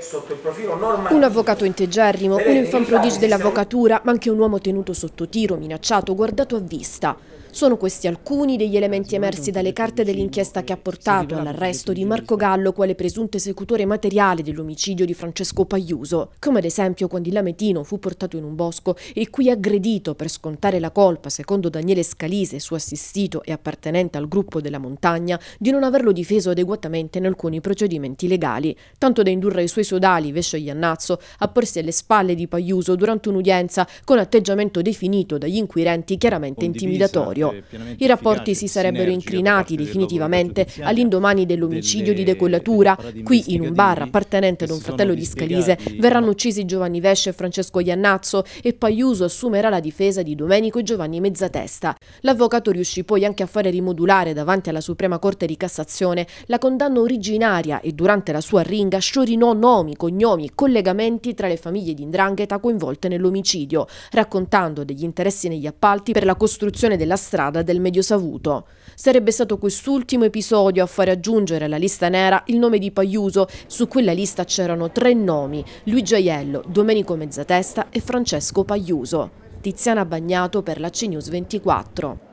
sotto il profilo Un avvocato integerrimo, un infan prodigio dell'avvocatura, ma anche un uomo tenuto sotto tiro, minacciato, guardato a vista. Sono questi alcuni degli elementi emersi dalle carte dell'inchiesta che ha portato all'arresto di Marco Gallo quale presunto esecutore materiale dell'omicidio di Francesco Pagliuso, come ad esempio quando il Lametino fu portato in un bosco e qui aggredito per scontare la colpa, secondo Daniele Scalise, suo assistito e appartenente al gruppo della montagna, di non averlo difeso adeguatamente in alcuni procedimenti legali, tanto da indurre i suoi sodali, Vescio Iannazzo, a porsi alle spalle di Pagliuso durante un'udienza con atteggiamento definito dagli inquirenti chiaramente intimidatorio. Torino. I rapporti si sarebbero incrinati definitivamente all'indomani dell'omicidio di Decollatura. Qui, in un bar appartenente ad un fratello di Scalise, verranno uccisi Giovanni Vesce e Francesco Iannazzo e Paiuso assumerà la difesa di Domenico e Giovanni Mezzatesta. L'avvocato riuscì poi anche a fare rimodulare davanti alla Suprema Corte di Cassazione la condanna originaria e durante la sua ringa sciorinò nomi, cognomi e collegamenti tra le famiglie di Indrangheta coinvolte nell'omicidio, raccontando degli interessi negli appalti per la costruzione della strada strada del Medio Savuto. Sarebbe stato quest'ultimo episodio a fare aggiungere alla lista nera il nome di Paiuso. Su quella lista c'erano tre nomi, Luigi Aiello, Domenico Mezzatesta e Francesco Paiuso. Tiziana Bagnato per la CNews 24.